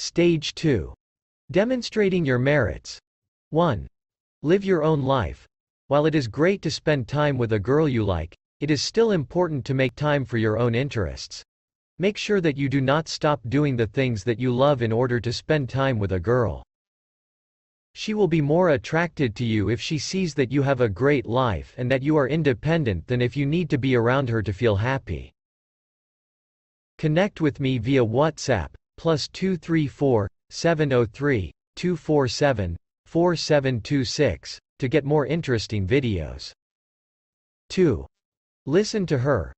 Stage 2. Demonstrating your merits. 1. Live your own life. While it is great to spend time with a girl you like, it is still important to make time for your own interests. Make sure that you do not stop doing the things that you love in order to spend time with a girl. She will be more attracted to you if she sees that you have a great life and that you are independent than if you need to be around her to feel happy. Connect with me via WhatsApp, plus 234 703 247 4726 to get more interesting videos. 2. Listen to her.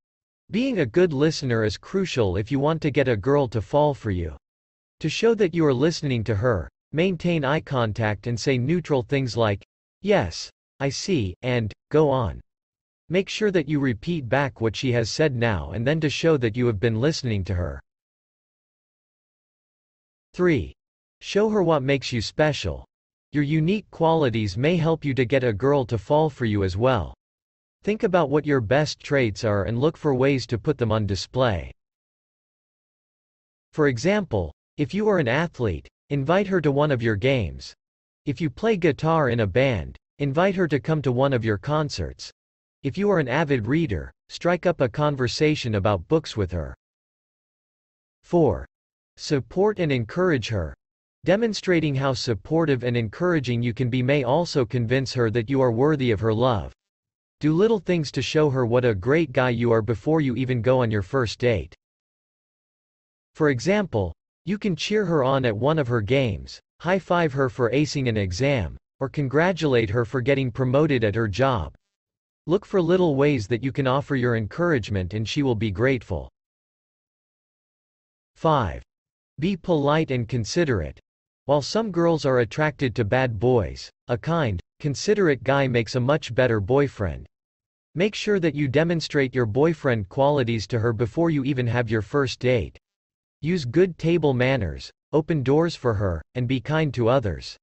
Being a good listener is crucial if you want to get a girl to fall for you. To show that you are listening to her, maintain eye contact and say neutral things like, Yes, I see, and, go on. Make sure that you repeat back what she has said now and then to show that you have been listening to her. 3. Show her what makes you special. Your unique qualities may help you to get a girl to fall for you as well. Think about what your best traits are and look for ways to put them on display. For example, if you are an athlete, invite her to one of your games. If you play guitar in a band, invite her to come to one of your concerts. If you are an avid reader, strike up a conversation about books with her. 4. Support and encourage her. Demonstrating how supportive and encouraging you can be may also convince her that you are worthy of her love. Do little things to show her what a great guy you are before you even go on your first date. For example, you can cheer her on at one of her games, high-five her for acing an exam, or congratulate her for getting promoted at her job. Look for little ways that you can offer your encouragement and she will be grateful. 5. Be polite and considerate. While some girls are attracted to bad boys, a kind, considerate guy makes a much better boyfriend. Make sure that you demonstrate your boyfriend qualities to her before you even have your first date. Use good table manners, open doors for her, and be kind to others.